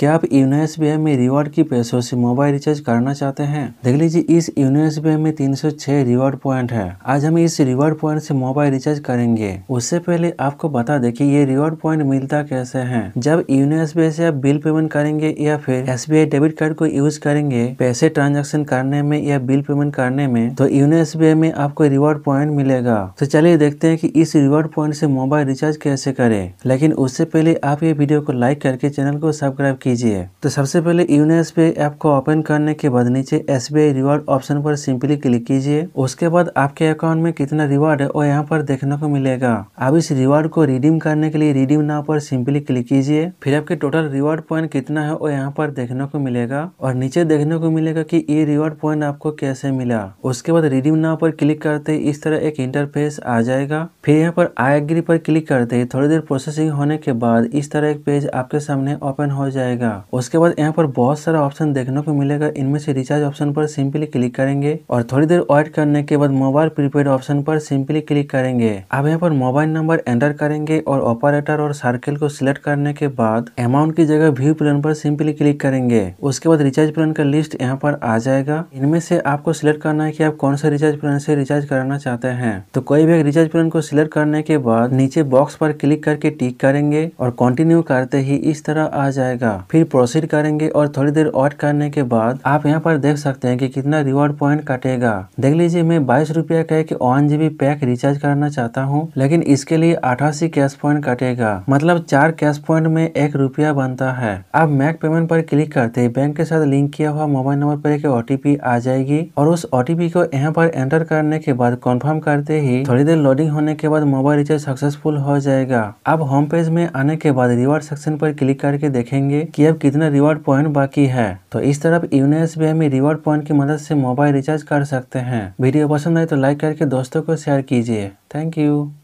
क्या आप यूनो एस में रिवॉर्ड की पैसों से मोबाइल रिचार्ज करना चाहते हैं देख लीजिए इस यूनो एस में 306 रिवॉर्ड पॉइंट है आज हम इस रिवॉर्ड पॉइंट से मोबाइल रिचार्ज करेंगे उससे पहले आपको बता दें कि ये रिवॉर्ड पॉइंट मिलता कैसे है जब यूनो एस से आप बिल पेमेंट करेंगे या फिर एस डेबिट कार्ड को यूज करेंगे पैसे ट्रांजेक्शन करने में या बिल पेमेंट करने में तो यूनो एस में आपको रिवॉर्ड पॉइंट मिलेगा तो चलिए देखते हैं की इस रिवॉर्ड पॉइंट से मोबाइल रिचार्ज कैसे करे लेकिन उससे पहले आप ये वीडियो को लाइक करके चैनल को सब्सक्राइब किया कीजिए तो सबसे पहले यूनेस पे ऐप को ओपन करने के बाद नीचे एस रिवार्ड ऑप्शन पर सिंपली क्लिक कीजिए उसके बाद आपके अकाउंट में कितना रिवार्ड है वो यहाँ पर देखने को मिलेगा आप इस रिवार्ड को रिडीम करने के लिए रिडीम नाव पर सिंपली क्लिक कीजिए फिर आपके टोटल रिवार्ड पॉइंट कितना है वो यहाँ पर देखने को मिलेगा और नीचे देखने को मिलेगा की ये रिवार्ड पॉइंट आपको कैसे मिला उसके बाद रिडीम नाव पर क्लिक करते इस तरह एक इंटरफेस आ जाएगा फिर यहाँ पर आई एग्री पर क्लिक करते थोड़ी देर प्रोसेसिंग होने के बाद इस तरह एक पेज आपके सामने ओपन हो जाएगा जाएगा उसके बाद यहाँ पर बहुत सारा ऑप्शन देखने को मिलेगा इनमें से रिचार्ज ऑप्शन पर सिंपली क्लिक करेंगे और थोड़ी देर वेट करने के बाद मोबाइल प्रीपेड ऑप्शन पर सिंपली क्लिक करेंगे अब यहाँ पर मोबाइल नंबर एंटर करेंगे और ऑपरेटर और सर्किल को सिलेक्ट करने के बाद अमाउंट की जगह व्यू प्लान पर सिंपली क्लिक करेंगे उसके बाद रिचार्ज प्लान का लिस्ट यहाँ पर आ जाएगा इनमें से आपको सिलेक्ट करना है की आप कौन सा रिचार्ज प्लान से रिचार्ज कराना चाहते हैं तो कोई भी रिचार्ज प्लान को सिलेक्ट करने के बाद नीचे बॉक्स पर क्लिक करके टिक करेंगे और कंटिन्यू करते ही इस तरह आ जाएगा फिर प्रोसीड करेंगे और थोड़ी देर ऑट करने के बाद आप यहाँ पर देख सकते हैं कि कितना रिवॉर्ड पॉइंट कटेगा देख लीजिए मैं बाईस रुपया का एक वन जीबी पैक रिचार्ज करना चाहता हूँ लेकिन इसके लिए अठासी कैश पॉइंट कटेगा मतलब चार कैश पॉइंट में एक रुपया बनता है आप मैक पेमेंट पर क्लिक करते ही बैंक के साथ लिंक किया हुआ मोबाइल नंबर पर एक ओटीपी आ जाएगी और उस ओटीपी को यहाँ पर एंटर करने के बाद कन्फर्म करते ही थोड़ी देर लोडिंग होने के बाद मोबाइल रिचार्ज सक्सेसफुल हो जाएगा आप होम पेज में आने के बाद रिवार्ड सेक्शन पर क्लिक करके देखेंगे कि कि अब कितना रिवॉर्ड पॉइंट बाकी है तो इस तरफ आप यूनो एस में रिवॉर्ड पॉइंट की मदद से मोबाइल रिचार्ज कर सकते हैं वीडियो पसंद आए तो लाइक करके दोस्तों को शेयर कीजिए थैंक यू